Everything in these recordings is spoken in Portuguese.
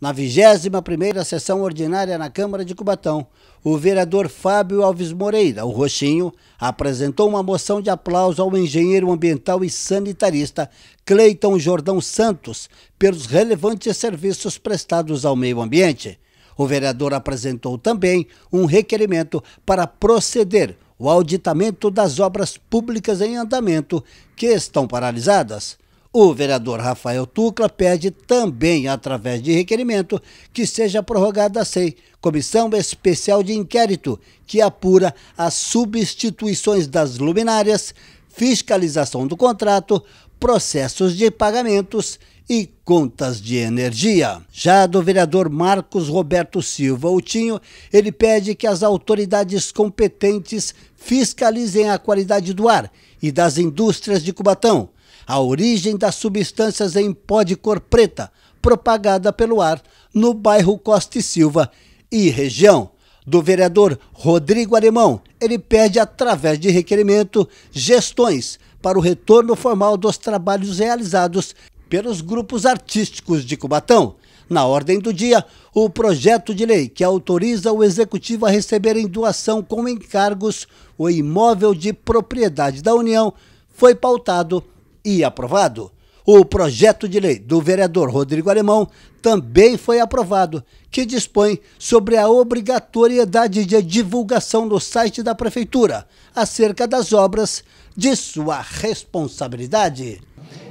Na 21ª sessão ordinária na Câmara de Cubatão, o vereador Fábio Alves Moreira, o Roxinho, apresentou uma moção de aplauso ao engenheiro ambiental e sanitarista Cleiton Jordão Santos pelos relevantes serviços prestados ao meio ambiente. O vereador apresentou também um requerimento para proceder o auditamento das obras públicas em andamento que estão paralisadas. O vereador Rafael Tucla pede também, através de requerimento, que seja prorrogada a SEI, Comissão Especial de Inquérito, que apura as substituições das luminárias, fiscalização do contrato, processos de pagamentos e contas de energia. Já do vereador Marcos Roberto Silva Outinho, ele pede que as autoridades competentes fiscalizem a qualidade do ar e das indústrias de Cubatão a origem das substâncias em pó de cor preta, propagada pelo ar no bairro Costa e Silva e região. Do vereador Rodrigo Alemão, ele pede, através de requerimento, gestões para o retorno formal dos trabalhos realizados pelos grupos artísticos de Cubatão. Na ordem do dia, o projeto de lei que autoriza o executivo a receber em doação com encargos o imóvel de propriedade da União foi pautado e aprovado. O projeto de lei do vereador Rodrigo Alemão também foi aprovado, que dispõe sobre a obrigatoriedade de divulgação no site da Prefeitura acerca das obras de sua responsabilidade.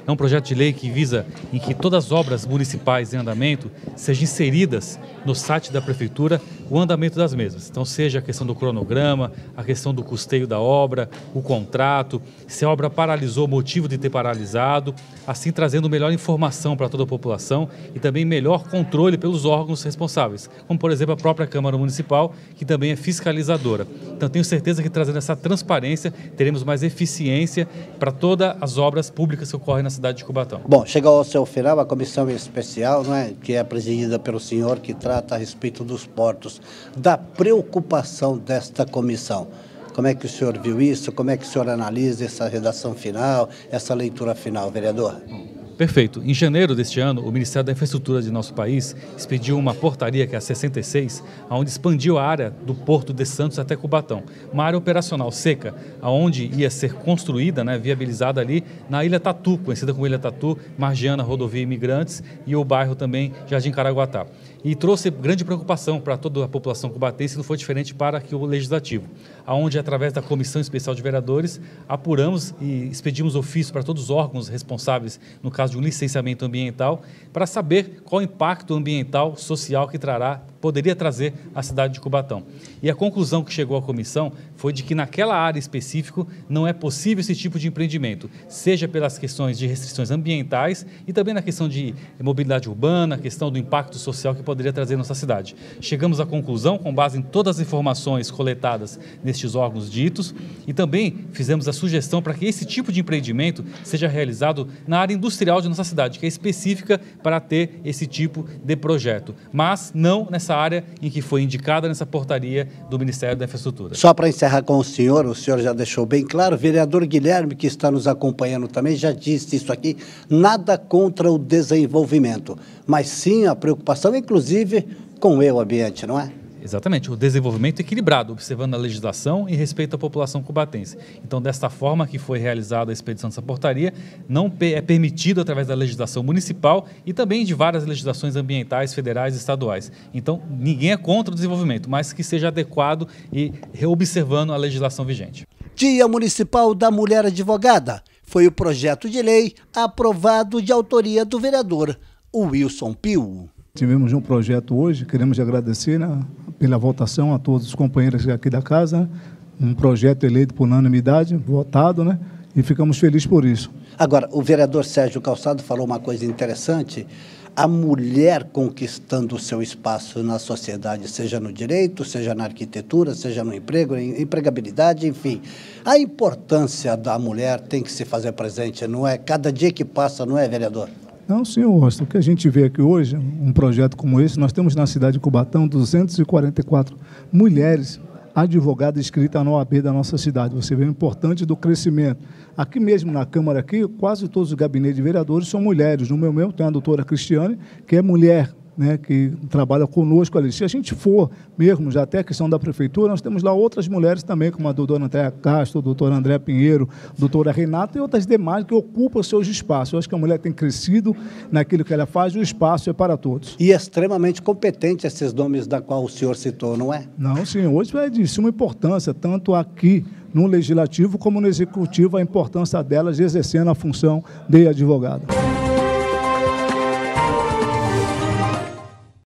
É um projeto de lei que visa em que todas as obras municipais em andamento sejam inseridas no site da prefeitura o andamento das mesmas. Então, seja a questão do cronograma, a questão do custeio da obra, o contrato, se a obra paralisou, o motivo de ter paralisado, assim trazendo melhor informação para toda a população e também melhor controle pelos órgãos responsáveis, como por exemplo a própria Câmara Municipal, que também é fiscalizadora. Então, tenho certeza que trazendo essa transparência, teremos mais eficiência para todas as obras públicas que ocorrem na cidade cidade de Cubatão. Bom, chega ao seu final a comissão especial, né, que é presidida pelo senhor, que trata a respeito dos portos, da preocupação desta comissão. Como é que o senhor viu isso? Como é que o senhor analisa essa redação final, essa leitura final, vereador? Hum. Perfeito. Em janeiro deste ano, o Ministério da Infraestrutura de nosso país expediu uma portaria, que é a 66, onde expandiu a área do Porto de Santos até Cubatão. Uma área operacional seca, onde ia ser construída, né, viabilizada ali na Ilha Tatu, conhecida como Ilha Tatu, Margiana, Rodovia Imigrantes e o bairro também Jardim Caraguatá. E trouxe grande preocupação para toda a população cubatense, não foi diferente para que o Legislativo onde, através da Comissão Especial de Vereadores, apuramos e expedimos ofício para todos os órgãos responsáveis, no caso de um licenciamento ambiental, para saber qual o impacto ambiental, social que trará poderia trazer à cidade de Cubatão. E a conclusão que chegou à comissão foi de que naquela área específica não é possível esse tipo de empreendimento, seja pelas questões de restrições ambientais e também na questão de mobilidade urbana, questão do impacto social que poderia trazer nossa cidade. Chegamos à conclusão, com base em todas as informações coletadas nestes órgãos ditos, e também fizemos a sugestão para que esse tipo de empreendimento seja realizado na área industrial de nossa cidade, que é específica para ter esse tipo de projeto, mas não nessa nessa área em que foi indicada nessa portaria do Ministério da Infraestrutura. Só para encerrar com o senhor, o senhor já deixou bem claro, o vereador Guilherme, que está nos acompanhando também, já disse isso aqui, nada contra o desenvolvimento, mas sim a preocupação, inclusive, com o meio ambiente, não é? Exatamente, o desenvolvimento equilibrado, observando a legislação e respeito à população cubatense. Então, desta forma que foi realizada a expedição dessa portaria, não é permitido através da legislação municipal e também de várias legislações ambientais, federais e estaduais. Então, ninguém é contra o desenvolvimento, mas que seja adequado e reobservando a legislação vigente. Dia Municipal da Mulher Advogada foi o projeto de lei aprovado de autoria do vereador Wilson Pio. Tivemos um projeto hoje, queremos agradecer né, pela votação a todos os companheiros aqui da casa, né. um projeto eleito por unanimidade, votado, né? E ficamos felizes por isso. Agora, o vereador Sérgio Calçado falou uma coisa interessante. A mulher conquistando o seu espaço na sociedade, seja no direito, seja na arquitetura, seja no emprego, em empregabilidade, enfim. A importância da mulher tem que se fazer presente, não é? Cada dia que passa, não é, vereador? Não, senhor Austin, o que a gente vê aqui hoje, um projeto como esse, nós temos na cidade de Cubatão 244 mulheres advogadas inscritas na OAB da nossa cidade. Você vê o importante do crescimento. Aqui mesmo na Câmara, aqui, quase todos os gabinetes de vereadores são mulheres. No meu mesmo tem a doutora Cristiane, que é mulher né, que trabalha conosco ali. Se a gente for mesmo, já até a questão da prefeitura, nós temos lá outras mulheres também, como a doutora Andréa Castro, doutora André Pinheiro, doutora Renata e outras demais que ocupam seus espaços. Eu acho que a mulher tem crescido naquilo que ela faz, o espaço é para todos. E extremamente competente esses nomes da qual o senhor citou, não é? Não, sim. Hoje é de suma importância, tanto aqui no Legislativo como no Executivo, a importância delas exercendo a função de advogada.